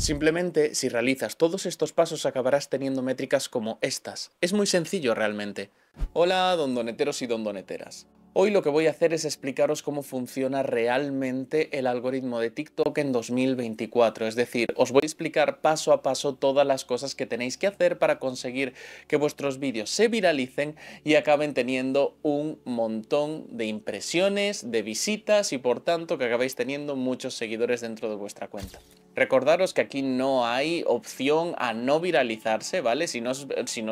Simplemente, si realizas todos estos pasos acabarás teniendo métricas como estas. Es muy sencillo realmente. Hola, dondoneteros y dondoneteras. Hoy lo que voy a hacer es explicaros cómo funciona realmente el algoritmo de TikTok en 2024, es decir, os voy a explicar paso a paso todas las cosas que tenéis que hacer para conseguir que vuestros vídeos se viralicen y acaben teniendo un montón de impresiones, de visitas y por tanto que acabéis teniendo muchos seguidores dentro de vuestra cuenta. Recordaros que aquí no hay opción a no viralizarse, ¿vale? Si no, os,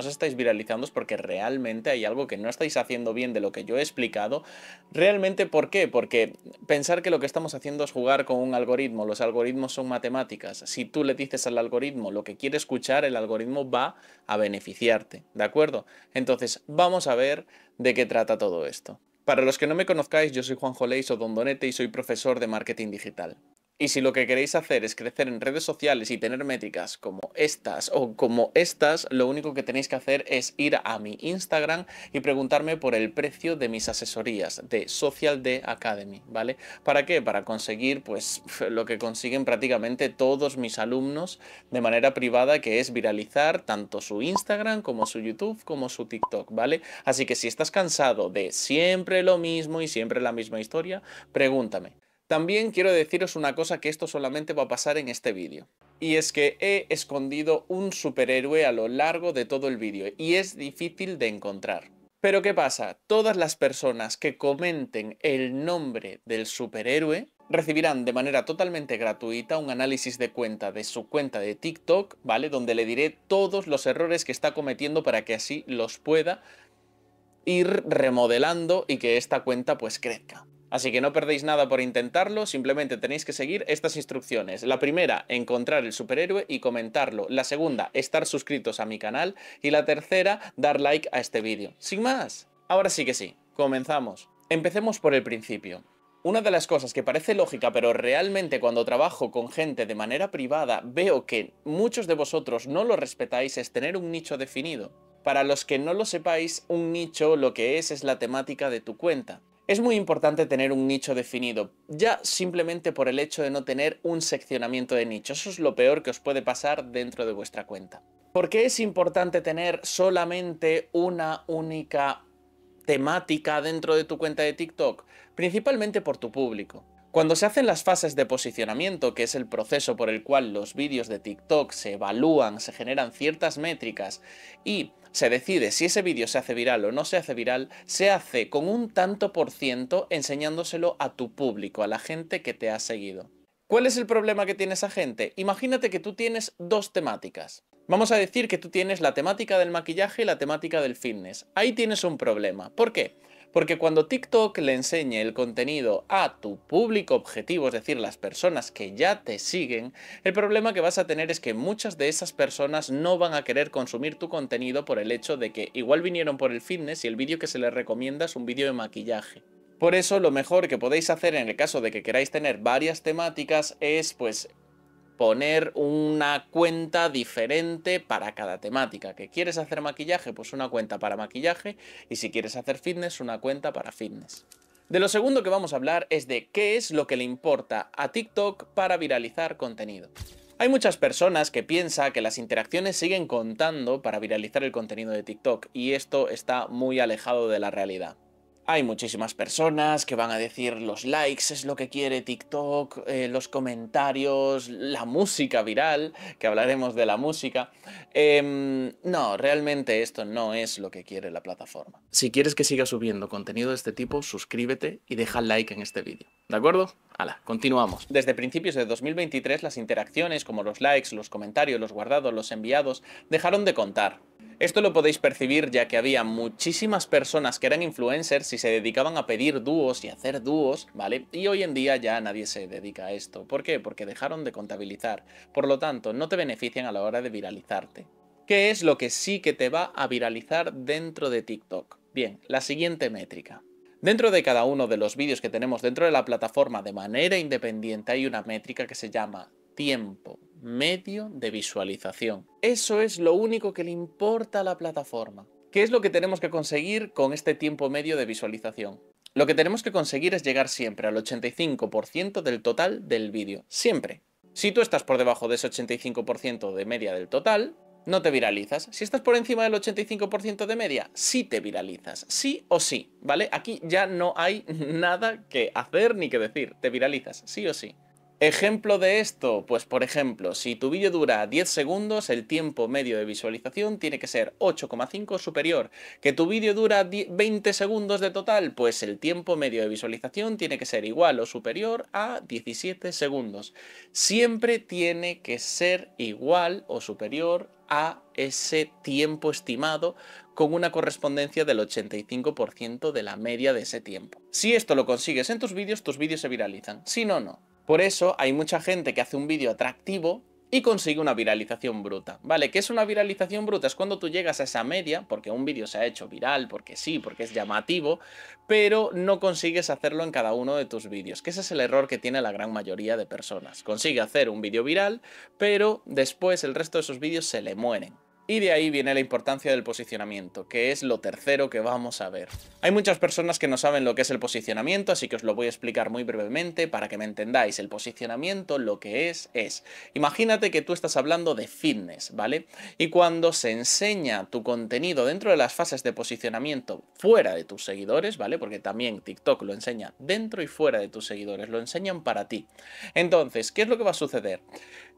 estáis viralizando es porque realmente hay algo que no estáis haciendo bien de lo que yo he explicado. ¿Realmente por qué? Porque pensar que lo que estamos haciendo es jugar con un algoritmo. Los algoritmos son matemáticas. Si tú le dices al algoritmo lo que quiere escuchar, el algoritmo va a beneficiarte, ¿de acuerdo? Entonces, vamos a ver de qué trata todo esto. Para los que no me conozcáis, yo soy Juan Joleis o Dondonete y soy profesor de marketing digital. Y si lo que queréis hacer es crecer en redes sociales y tener métricas como estas o como estas, lo único que tenéis que hacer es ir a mi Instagram y preguntarme por el precio de mis asesorías de Social D Academy, ¿vale? ¿Para qué? Para conseguir pues lo que consiguen prácticamente todos mis alumnos de manera privada, que es viralizar tanto su Instagram como su YouTube como su TikTok, ¿vale? Así que si estás cansado de siempre lo mismo y siempre la misma historia, pregúntame. También quiero deciros una cosa que esto solamente va a pasar en este vídeo. Y es que he escondido un superhéroe a lo largo de todo el vídeo y es difícil de encontrar. Pero ¿qué pasa? Todas las personas que comenten el nombre del superhéroe recibirán de manera totalmente gratuita un análisis de cuenta de su cuenta de TikTok, ¿vale? Donde le diré todos los errores que está cometiendo para que así los pueda ir remodelando y que esta cuenta pues crezca. Así que no perdéis nada por intentarlo, simplemente tenéis que seguir estas instrucciones. La primera, encontrar el superhéroe y comentarlo. La segunda, estar suscritos a mi canal. Y la tercera, dar like a este vídeo. Sin más. Ahora sí que sí, comenzamos. Empecemos por el principio. Una de las cosas que parece lógica, pero realmente cuando trabajo con gente de manera privada veo que muchos de vosotros no lo respetáis es tener un nicho definido. Para los que no lo sepáis, un nicho lo que es es la temática de tu cuenta. Es muy importante tener un nicho definido, ya simplemente por el hecho de no tener un seccionamiento de nicho. Eso es lo peor que os puede pasar dentro de vuestra cuenta. ¿Por qué es importante tener solamente una única temática dentro de tu cuenta de TikTok? Principalmente por tu público. Cuando se hacen las fases de posicionamiento, que es el proceso por el cual los vídeos de TikTok se evalúan, se generan ciertas métricas y se decide si ese vídeo se hace viral o no se hace viral, se hace con un tanto por ciento enseñándoselo a tu público, a la gente que te ha seguido. ¿Cuál es el problema que tiene esa gente? Imagínate que tú tienes dos temáticas. Vamos a decir que tú tienes la temática del maquillaje y la temática del fitness. Ahí tienes un problema. ¿Por qué? Porque cuando TikTok le enseñe el contenido a tu público objetivo, es decir, las personas que ya te siguen, el problema que vas a tener es que muchas de esas personas no van a querer consumir tu contenido por el hecho de que igual vinieron por el fitness y el vídeo que se les recomienda es un vídeo de maquillaje. Por eso lo mejor que podéis hacer en el caso de que queráis tener varias temáticas es pues poner una cuenta diferente para cada temática. ¿Que quieres hacer maquillaje? Pues una cuenta para maquillaje y si quieres hacer fitness, una cuenta para fitness. De lo segundo que vamos a hablar es de qué es lo que le importa a TikTok para viralizar contenido. Hay muchas personas que piensan que las interacciones siguen contando para viralizar el contenido de TikTok y esto está muy alejado de la realidad. Hay muchísimas personas que van a decir los likes es lo que quiere TikTok, eh, los comentarios, la música viral, que hablaremos de la música. Em, no, realmente esto no es lo que quiere la plataforma. Si quieres que siga subiendo contenido de este tipo, suscríbete y deja like en este vídeo. ¿De acuerdo? Hala, continuamos. Desde principios de 2023 las interacciones como los likes, los comentarios, los guardados, los enviados, dejaron de contar. Esto lo podéis percibir ya que había muchísimas personas que eran influencers y se dedicaban a pedir dúos y hacer dúos, ¿vale? Y hoy en día ya nadie se dedica a esto. ¿Por qué? Porque dejaron de contabilizar. Por lo tanto, no te benefician a la hora de viralizarte. ¿Qué es lo que sí que te va a viralizar dentro de TikTok? Bien, la siguiente métrica. Dentro de cada uno de los vídeos que tenemos dentro de la plataforma de manera independiente hay una métrica que se llama tiempo medio de visualización. Eso es lo único que le importa a la plataforma. ¿Qué es lo que tenemos que conseguir con este tiempo medio de visualización? Lo que tenemos que conseguir es llegar siempre al 85% del total del vídeo. Siempre. Si tú estás por debajo de ese 85% de media del total, no te viralizas. Si estás por encima del 85% de media, sí te viralizas. Sí o sí, ¿vale? Aquí ya no hay nada que hacer ni que decir. Te viralizas, sí o sí. Ejemplo de esto, pues por ejemplo, si tu vídeo dura 10 segundos, el tiempo medio de visualización tiene que ser 8,5 superior. Que tu vídeo dura 20 segundos de total, pues el tiempo medio de visualización tiene que ser igual o superior a 17 segundos. Siempre tiene que ser igual o superior a ese tiempo estimado con una correspondencia del 85% de la media de ese tiempo. Si esto lo consigues en tus vídeos, tus vídeos se viralizan. Si no, no. Por eso hay mucha gente que hace un vídeo atractivo y consigue una viralización bruta. ¿Vale? ¿Qué es una viralización bruta? Es cuando tú llegas a esa media, porque un vídeo se ha hecho viral, porque sí, porque es llamativo, pero no consigues hacerlo en cada uno de tus vídeos, que ese es el error que tiene la gran mayoría de personas. Consigue hacer un vídeo viral, pero después el resto de sus vídeos se le mueren. Y de ahí viene la importancia del posicionamiento, que es lo tercero que vamos a ver. Hay muchas personas que no saben lo que es el posicionamiento, así que os lo voy a explicar muy brevemente para que me entendáis. El posicionamiento lo que es es, imagínate que tú estás hablando de fitness, ¿vale? Y cuando se enseña tu contenido dentro de las fases de posicionamiento fuera de tus seguidores, ¿vale? Porque también TikTok lo enseña dentro y fuera de tus seguidores, lo enseñan para ti. Entonces, ¿qué es lo que va a suceder?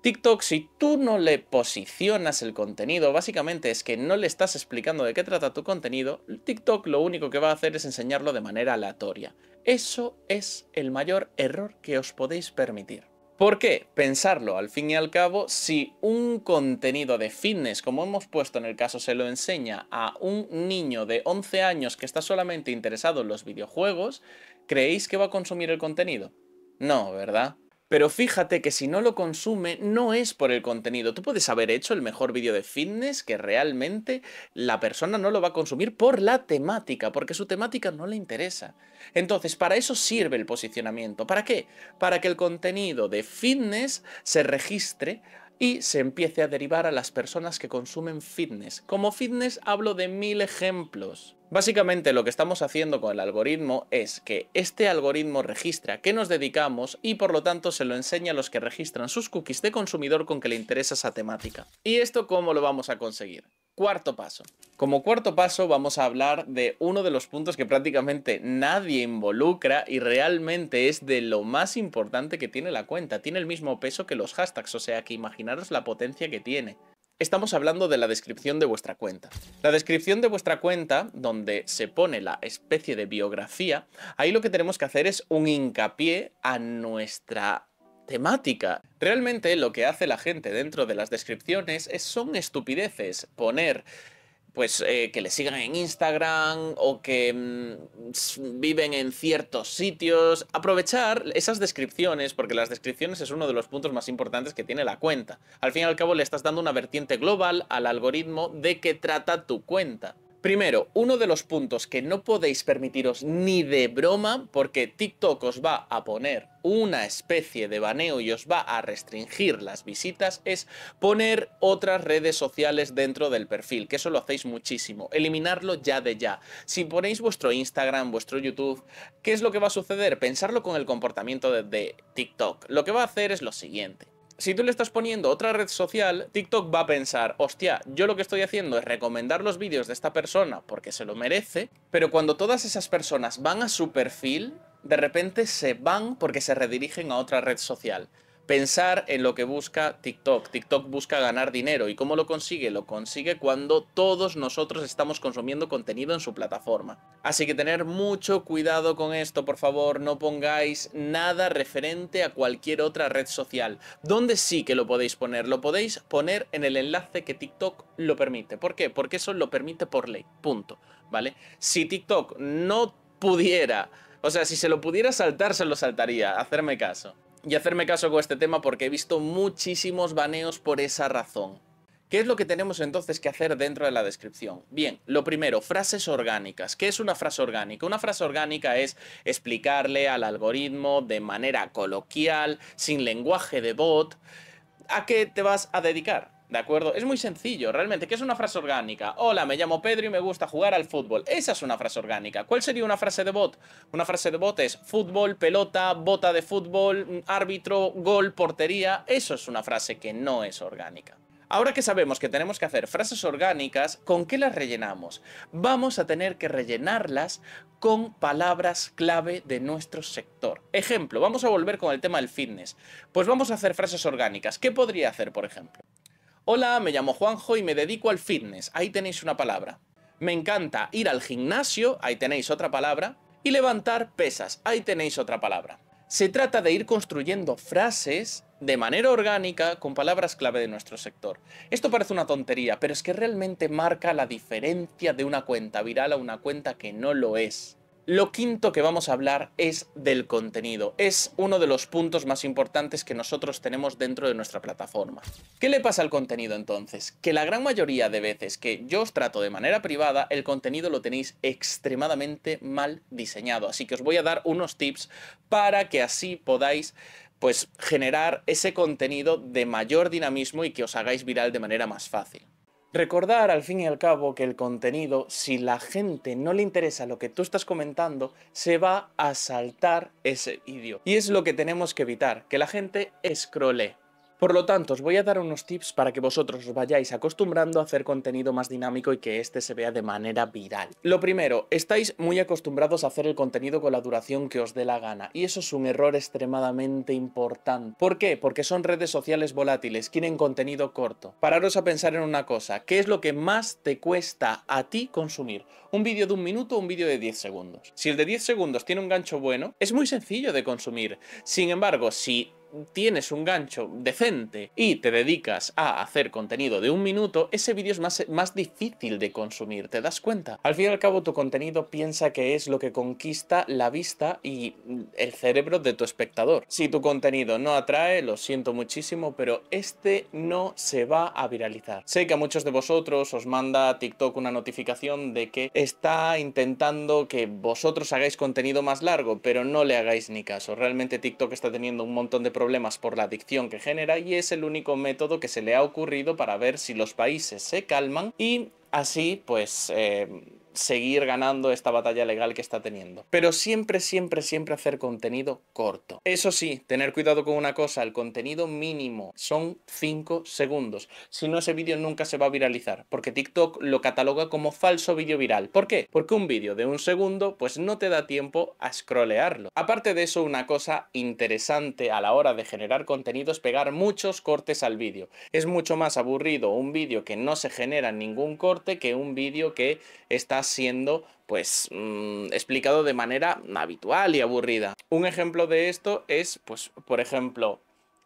TikTok, si tú no le posicionas el contenido, básicamente es que no le estás explicando de qué trata tu contenido, TikTok lo único que va a hacer es enseñarlo de manera aleatoria. Eso es el mayor error que os podéis permitir. ¿Por qué? Pensarlo, al fin y al cabo, si un contenido de fitness, como hemos puesto en el caso, se lo enseña a un niño de 11 años que está solamente interesado en los videojuegos, ¿creéis que va a consumir el contenido? No, ¿verdad? Pero fíjate que si no lo consume no es por el contenido. Tú puedes haber hecho el mejor vídeo de fitness que realmente la persona no lo va a consumir por la temática, porque su temática no le interesa. Entonces, para eso sirve el posicionamiento. ¿Para qué? Para que el contenido de fitness se registre y se empiece a derivar a las personas que consumen fitness. Como fitness hablo de mil ejemplos. Básicamente lo que estamos haciendo con el algoritmo es que este algoritmo registra a qué nos dedicamos y por lo tanto se lo enseña a los que registran sus cookies de consumidor con que le interesa esa temática. ¿Y esto cómo lo vamos a conseguir? Cuarto paso. Como cuarto paso vamos a hablar de uno de los puntos que prácticamente nadie involucra y realmente es de lo más importante que tiene la cuenta. Tiene el mismo peso que los hashtags, o sea que imaginaros la potencia que tiene estamos hablando de la descripción de vuestra cuenta. La descripción de vuestra cuenta, donde se pone la especie de biografía, ahí lo que tenemos que hacer es un hincapié a nuestra temática. Realmente lo que hace la gente dentro de las descripciones son estupideces, poner pues eh, que le sigan en Instagram o que mm, viven en ciertos sitios. Aprovechar esas descripciones, porque las descripciones es uno de los puntos más importantes que tiene la cuenta. Al fin y al cabo le estás dando una vertiente global al algoritmo de qué trata tu cuenta. Primero, uno de los puntos que no podéis permitiros ni de broma, porque TikTok os va a poner una especie de baneo y os va a restringir las visitas, es poner otras redes sociales dentro del perfil, que eso lo hacéis muchísimo, eliminarlo ya de ya. Si ponéis vuestro Instagram, vuestro YouTube, ¿qué es lo que va a suceder? Pensarlo con el comportamiento de, de TikTok. Lo que va a hacer es lo siguiente si tú le estás poniendo otra red social, TikTok va a pensar, hostia, yo lo que estoy haciendo es recomendar los vídeos de esta persona porque se lo merece, pero cuando todas esas personas van a su perfil, de repente se van porque se redirigen a otra red social pensar en lo que busca TikTok. TikTok busca ganar dinero. ¿Y cómo lo consigue? Lo consigue cuando todos nosotros estamos consumiendo contenido en su plataforma. Así que tener mucho cuidado con esto, por favor. No pongáis nada referente a cualquier otra red social. ¿Dónde sí que lo podéis poner? Lo podéis poner en el enlace que TikTok lo permite. ¿Por qué? Porque eso lo permite por ley. Punto. ¿Vale? Si TikTok no pudiera... O sea, si se lo pudiera saltar, se lo saltaría. Hacerme caso y hacerme caso con este tema porque he visto muchísimos baneos por esa razón. ¿Qué es lo que tenemos entonces que hacer dentro de la descripción? Bien, lo primero, frases orgánicas. ¿Qué es una frase orgánica? Una frase orgánica es explicarle al algoritmo de manera coloquial, sin lenguaje de bot, a qué te vas a dedicar. ¿De acuerdo? Es muy sencillo, realmente. ¿Qué es una frase orgánica? Hola, me llamo Pedro y me gusta jugar al fútbol. Esa es una frase orgánica. ¿Cuál sería una frase de bot? Una frase de bot es fútbol, pelota, bota de fútbol, mm, árbitro, gol, portería. Eso es una frase que no es orgánica. Ahora que sabemos que tenemos que hacer frases orgánicas, ¿con qué las rellenamos? Vamos a tener que rellenarlas con palabras clave de nuestro sector. Ejemplo, vamos a volver con el tema del fitness. Pues vamos a hacer frases orgánicas. ¿Qué podría hacer, por ejemplo? Hola, me llamo Juanjo y me dedico al fitness. Ahí tenéis una palabra. Me encanta ir al gimnasio. Ahí tenéis otra palabra. Y levantar pesas. Ahí tenéis otra palabra. Se trata de ir construyendo frases de manera orgánica con palabras clave de nuestro sector. Esto parece una tontería, pero es que realmente marca la diferencia de una cuenta viral a una cuenta que no lo es. Lo quinto que vamos a hablar es del contenido. Es uno de los puntos más importantes que nosotros tenemos dentro de nuestra plataforma. ¿Qué le pasa al contenido entonces? Que la gran mayoría de veces que yo os trato de manera privada, el contenido lo tenéis extremadamente mal diseñado. Así que os voy a dar unos tips para que así podáis pues generar ese contenido de mayor dinamismo y que os hagáis viral de manera más fácil. Recordar al fin y al cabo que el contenido, si la gente no le interesa lo que tú estás comentando, se va a saltar ese vídeo. Y es lo que tenemos que evitar, que la gente escrole. Por lo tanto, os voy a dar unos tips para que vosotros os vayáis acostumbrando a hacer contenido más dinámico y que este se vea de manera viral. Lo primero, estáis muy acostumbrados a hacer el contenido con la duración que os dé la gana y eso es un error extremadamente importante. ¿Por qué? Porque son redes sociales volátiles, quieren contenido corto. Pararos a pensar en una cosa, ¿qué es lo que más te cuesta a ti consumir? ¿Un vídeo de un minuto o un vídeo de 10 segundos? Si el de 10 segundos tiene un gancho bueno, es muy sencillo de consumir. Sin embargo, si tienes un gancho decente y te dedicas a hacer contenido de un minuto, ese vídeo es más, más difícil de consumir, ¿te das cuenta? Al fin y al cabo tu contenido piensa que es lo que conquista la vista y el cerebro de tu espectador. Si tu contenido no atrae, lo siento muchísimo, pero este no se va a viralizar. Sé que a muchos de vosotros os manda TikTok una notificación de que está intentando que vosotros hagáis contenido más largo, pero no le hagáis ni caso. Realmente TikTok está teniendo un montón de problemas problemas por la adicción que genera y es el único método que se le ha ocurrido para ver si los países se calman y así pues... Eh, seguir ganando esta batalla legal que está teniendo. Pero siempre, siempre, siempre hacer contenido corto. Eso sí, tener cuidado con una cosa, el contenido mínimo son 5 segundos. Si no, ese vídeo nunca se va a viralizar, porque TikTok lo cataloga como falso vídeo viral. ¿Por qué? Porque un vídeo de un segundo pues no te da tiempo a scrollearlo. Aparte de eso, una cosa interesante a la hora de generar contenido es pegar muchos cortes al vídeo. Es mucho más aburrido un vídeo que no se genera ningún corte que un vídeo que estás siendo pues mm, explicado de manera habitual y aburrida. Un ejemplo de esto es, pues, por ejemplo,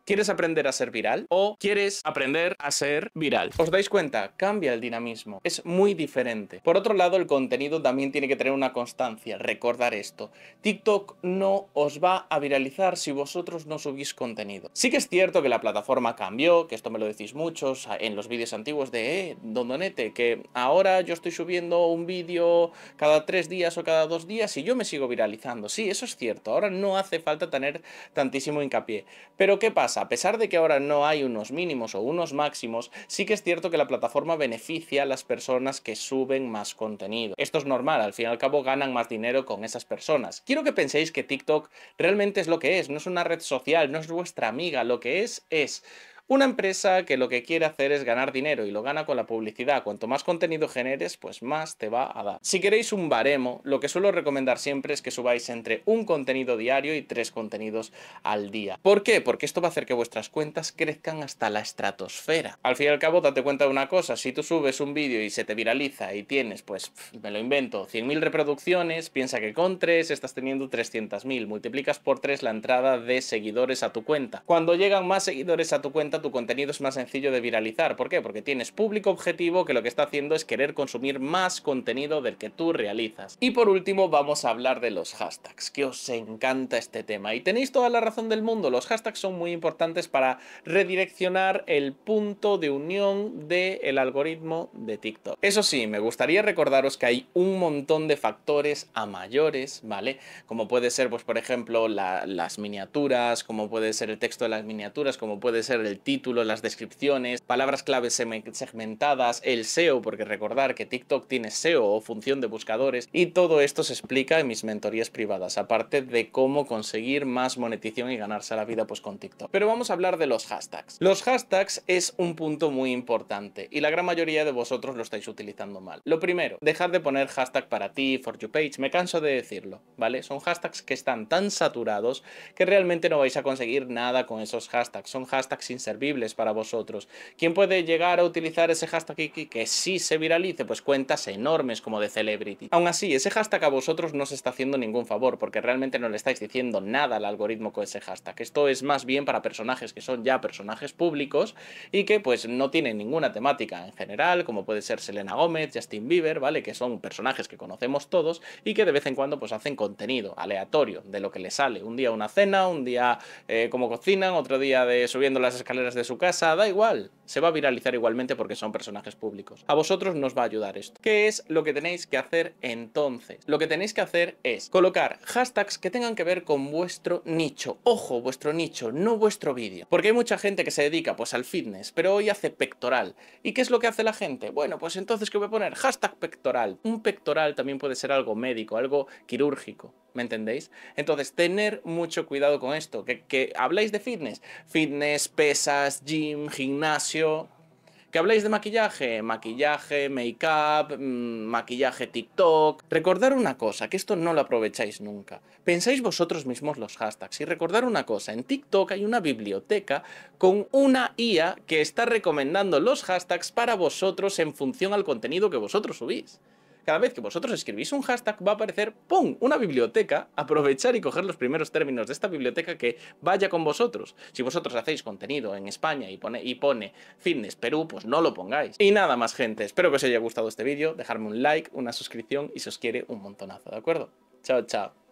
¿Quieres aprender a ser viral? ¿O quieres aprender a ser viral? ¿Os dais cuenta? Cambia el dinamismo. Es muy diferente. Por otro lado, el contenido también tiene que tener una constancia. Recordar esto. TikTok no os va a viralizar si vosotros no subís contenido. Sí que es cierto que la plataforma cambió, que esto me lo decís muchos en los vídeos antiguos de, eh, Don Donete, que ahora yo estoy subiendo un vídeo cada tres días o cada dos días y yo me sigo viralizando. Sí, eso es cierto. Ahora no hace falta tener tantísimo hincapié. Pero ¿qué pasa? A pesar de que ahora no hay unos mínimos o unos máximos, sí que es cierto que la plataforma beneficia a las personas que suben más contenido. Esto es normal, al fin y al cabo ganan más dinero con esas personas. Quiero que penséis que TikTok realmente es lo que es, no es una red social, no es vuestra amiga, lo que es es una empresa que lo que quiere hacer es ganar dinero y lo gana con la publicidad. Cuanto más contenido generes, pues más te va a dar. Si queréis un baremo, lo que suelo recomendar siempre es que subáis entre un contenido diario y tres contenidos al día. ¿Por qué? Porque esto va a hacer que vuestras cuentas crezcan hasta la estratosfera. Al fin y al cabo, date cuenta de una cosa, si tú subes un vídeo y se te viraliza y tienes, pues, me lo invento, 100.000 reproducciones, piensa que con 3 estás teniendo 300.000, multiplicas por 3 la entrada de seguidores a tu cuenta. Cuando llegan más seguidores a tu cuenta, tu contenido es más sencillo de viralizar. ¿Por qué? Porque tienes público objetivo que lo que está haciendo es querer consumir más contenido del que tú realizas. Y por último vamos a hablar de los hashtags, que os encanta este tema. Y tenéis toda la razón del mundo, los hashtags son muy importantes para redireccionar el punto de unión del algoritmo de TikTok. Eso sí, me gustaría recordaros que hay un montón de factores a mayores, ¿vale? Como puede ser, pues por ejemplo, las miniaturas, como puede ser el texto de las miniaturas, como puede ser el título, las descripciones, palabras claves segmentadas, el SEO, porque recordar que TikTok tiene SEO o función de buscadores, y todo esto se explica en mis mentorías privadas, aparte de cómo conseguir más monetización y ganarse la vida pues con TikTok. Pero vamos a hablar de los hashtags. Los hashtags es un punto muy importante y la gran mayoría de vosotros lo estáis utilizando mal. Lo primero, dejar de poner hashtag para ti, for your page, me canso de decirlo, ¿vale? Son hashtags que están tan saturados que realmente no vais a conseguir nada con esos hashtags, son hashtags sin ser para vosotros. ¿Quién puede llegar a utilizar ese hashtag que sí se viralice? Pues cuentas enormes como de Celebrity. Aún así, ese hashtag a vosotros no se está haciendo ningún favor, porque realmente no le estáis diciendo nada al algoritmo con ese hashtag. Esto es más bien para personajes que son ya personajes públicos y que pues no tienen ninguna temática en general, como puede ser Selena Gómez, Justin Bieber, ¿vale? Que son personajes que conocemos todos y que de vez en cuando pues hacen contenido aleatorio de lo que les sale. Un día una cena, un día eh, como cocinan, otro día de subiendo las escaleras de su casa, da igual. Se va a viralizar igualmente porque son personajes públicos. A vosotros nos va a ayudar esto. ¿Qué es lo que tenéis que hacer entonces? Lo que tenéis que hacer es colocar hashtags que tengan que ver con vuestro nicho. Ojo, vuestro nicho, no vuestro vídeo. Porque hay mucha gente que se dedica pues al fitness, pero hoy hace pectoral. ¿Y qué es lo que hace la gente? Bueno, pues entonces qué voy a poner hashtag pectoral. Un pectoral también puede ser algo médico, algo quirúrgico. ¿Me entendéis? Entonces, tener mucho cuidado con esto. Que, que habláis de fitness. Fitness, pesa, gym, gimnasio. ¿Que habláis de maquillaje? Maquillaje, make-up, mm, maquillaje TikTok. Recordar una cosa, que esto no lo aprovecháis nunca. Pensáis vosotros mismos los hashtags. Y recordar una cosa, en TikTok hay una biblioteca con una IA que está recomendando los hashtags para vosotros en función al contenido que vosotros subís cada vez que vosotros escribís un hashtag va a aparecer, ¡pum!, una biblioteca, aprovechar y coger los primeros términos de esta biblioteca que vaya con vosotros. Si vosotros hacéis contenido en España y pone, y pone Fitness Perú, pues no lo pongáis. Y nada más, gente, espero que os haya gustado este vídeo, dejarme un like, una suscripción y se os quiere un montonazo, ¿de acuerdo? Chao, chao.